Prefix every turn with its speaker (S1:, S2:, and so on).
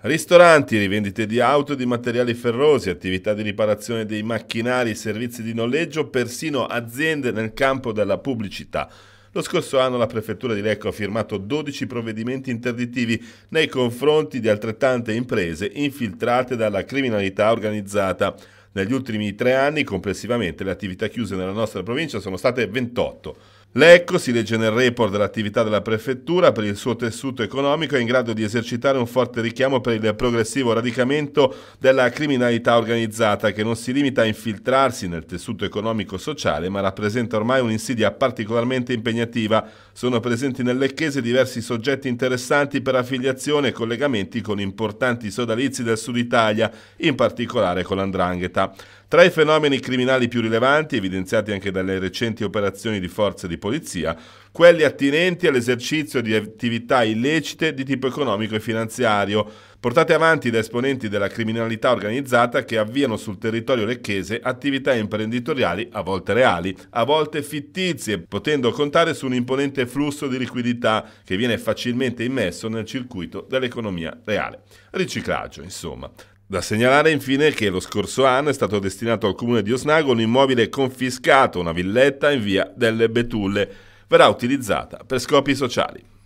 S1: Ristoranti, rivendite di auto e di materiali ferrosi, attività di riparazione dei macchinari, servizi di noleggio, persino aziende nel campo della pubblicità. Lo scorso anno la prefettura di Lecco ha firmato 12 provvedimenti interdittivi nei confronti di altrettante imprese infiltrate dalla criminalità organizzata. Negli ultimi tre anni complessivamente le attività chiuse nella nostra provincia sono state 28. Lecco, si legge nel report dell'attività della prefettura, per il suo tessuto economico è in grado di esercitare un forte richiamo per il progressivo radicamento della criminalità organizzata che non si limita a infiltrarsi nel tessuto economico-sociale ma rappresenta ormai un'insidia particolarmente impegnativa. Sono presenti nel Lecchese diversi soggetti interessanti per affiliazione e collegamenti con importanti sodalizi del sud Italia, in particolare con l'Andrangheta. Tra i fenomeni criminali più rilevanti, evidenziati anche dalle recenti operazioni di forze di di polizia, quelli attinenti all'esercizio di attività illecite di tipo economico e finanziario, portate avanti da esponenti della criminalità organizzata che avviano sul territorio lecchese attività imprenditoriali a volte reali, a volte fittizie, potendo contare su un imponente flusso di liquidità che viene facilmente immesso nel circuito dell'economia reale. Riciclaggio, insomma. Da segnalare infine che lo scorso anno è stato destinato al comune di Osnago un immobile confiscato, una villetta in via delle Betulle, verrà utilizzata per scopi sociali.